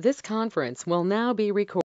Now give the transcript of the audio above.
This conference will now be recorded.